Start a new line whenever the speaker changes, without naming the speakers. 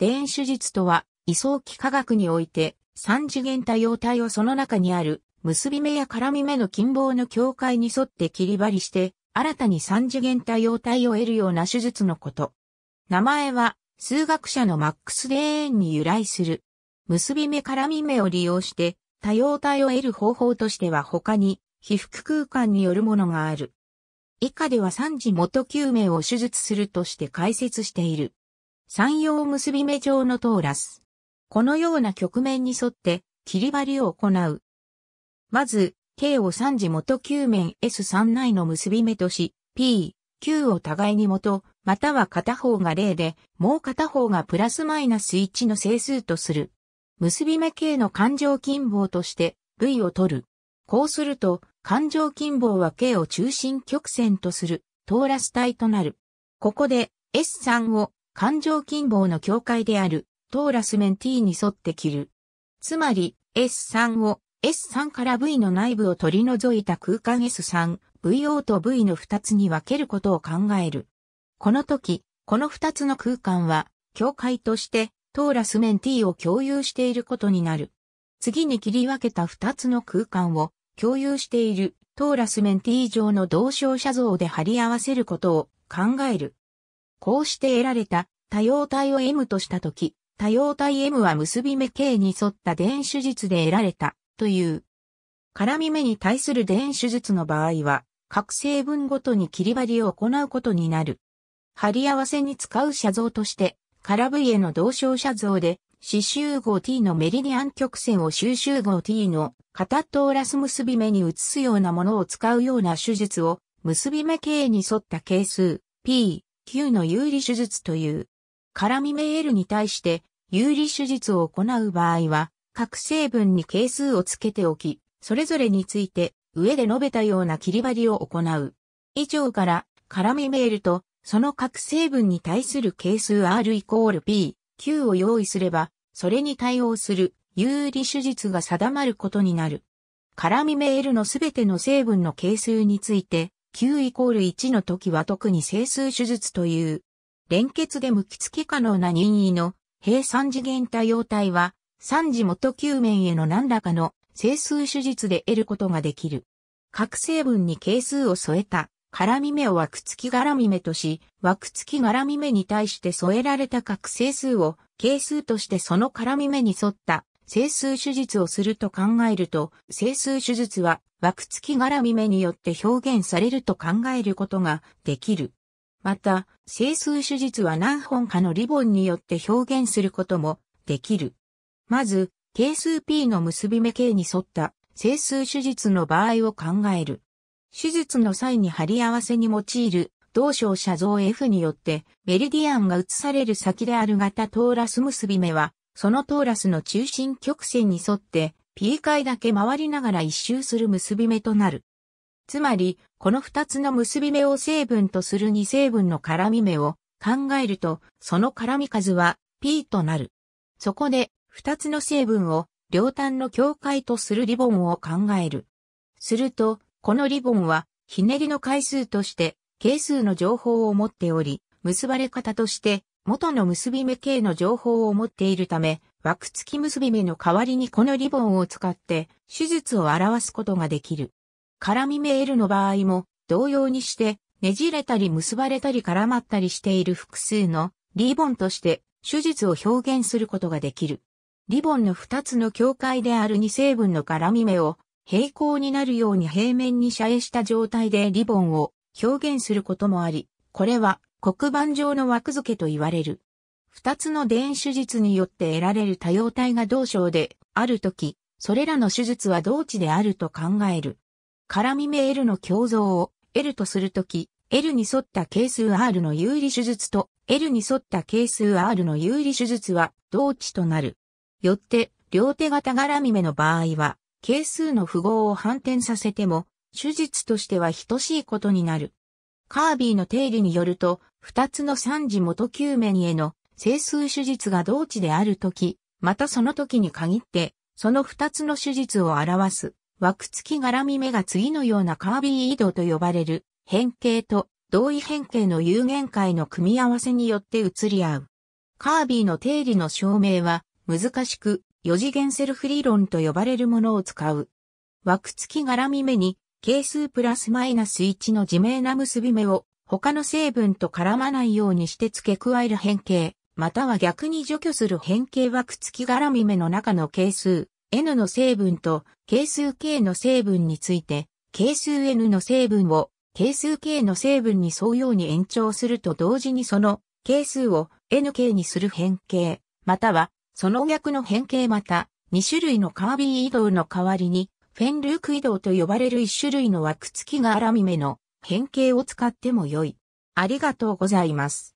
電手術とは、移送機科学において、三次元多様体をその中にある、結び目や絡み目の近傍の境界に沿って切り張りして、新たに三次元多様体を得るような手術のこと。名前は、数学者のマックス・レーンに由来する。結び目絡み目を利用して、多様体を得る方法としては他に、被覆空間によるものがある。以下では三次元究明を手術するとして解説している。山陽結び目状のトーラス。このような局面に沿って切り張りを行う。まず、K を3次元球面 S3 内の結び目とし、P、Q を互いに元、または片方が0で、もう片方がプラスマイナス1の整数とする。結び目 K の環状近傍として V を取る。こうすると、環状近傍は K を中心曲線とする、トーラス体となる。ここで S3 を環状近傍の境界であるトーラス面 T に沿って切る。つまり S3 を S3 から V の内部を取り除いた空間 S3、VO と V の2つに分けることを考える。この時、この2つの空間は境界としてトーラス面 T を共有していることになる。次に切り分けた2つの空間を共有しているトーラス面 T 上の同床写像で貼り合わせることを考える。こうして得られた多様体を M としたとき、多様体 M は結び目 K に沿った電手術で得られた、という。絡み目に対する電手術の場合は、各成分ごとに切り張りを行うことになる。貼り合わせに使う写像として、空部位への同床写像で、刺繍号 T のメリディアン曲線を収集号 T の片トーラス結び目に移すようなものを使うような手術を、結び目 K に沿った係数、P、Q の有利手術という。絡みメールに対して有利手術を行う場合は、各成分に係数をつけておき、それぞれについて上で述べたような切り張りを行う。以上から、絡みメールと、その各成分に対する係数 R イコール P、Q を用意すれば、それに対応する有利手術が定まることになる。絡みメールのすべての成分の係数について、Q イコール1の時は特に整数手術という連結で無機付き可能な任意の平三次元多様体は、三次元球面への何らかの整数手術で得ることができる。核成分に係数を添えた、絡み目を枠付き絡み目とし、枠付き絡み目に対して添えられた核整数を、係数としてその絡み目に沿った整数手術をすると考えると、整数手術は枠付き絡み目によって表現されると考えることができる。また、整数手術は何本かのリボンによって表現することもできる。まず、係数 P の結び目形に沿った整数手術の場合を考える。手術の際に貼り合わせに用いる同小写像 F によってメリディアンが移される先である型トーラス結び目は、そのトーラスの中心曲線に沿って P 回だけ回りながら一周する結び目となる。つまり、この二つの結び目を成分とする二成分の絡み目を考えると、その絡み数は P となる。そこで、二つの成分を両端の境界とするリボンを考える。すると、このリボンは、ひねりの回数として、係数の情報を持っており、結ばれ方として、元の結び目形の情報を持っているため、枠付き結び目の代わりにこのリボンを使って、手術を表すことができる。絡みメールの場合も、同様にして、ねじれたり結ばれたり絡まったりしている複数のリボンとして手術を表現することができる。リボンの2つの境界である2成分の絡み目を平行になるように平面に遮影した状態でリボンを表現することもあり、これは黒板上の枠付けと言われる。2つの電手術によって得られる多様体が同症であるとき、それらの手術は同値であると考える。絡み目 L の共像を L とするとき、L に沿った係数 R の有利手術と L に沿った係数 R の有利手術は同値となる。よって、両手型絡み目の場合は、係数の符号を反転させても、手術としては等しいことになる。カービーの定理によると、二つの三次元球面への整数手術が同値であるとき、またその時に限って、その二つの手術を表す枠付き絡み目が次のようなカービー移動と呼ばれる変形と同位変形の有限界の組み合わせによって移り合う。カービーの定理の証明は難しく4次元セルフ理論と呼ばれるものを使う。枠付き絡み目に係数プラスマイナス1の自明な結び目を他の成分と絡まないようにして付け加える変形、または逆に除去する変形枠付き絡み目の中の係数、N の成分と係数 K の成分について、係数 N の成分を係数 K の成分に沿うように延長すると同時にその係数を NK にする変形、またはその逆の変形また2種類のカービー移動の代わりにフェンルーク移動と呼ばれる1種類の枠付きが荒み目の変形を使っても良い。ありがとうございます。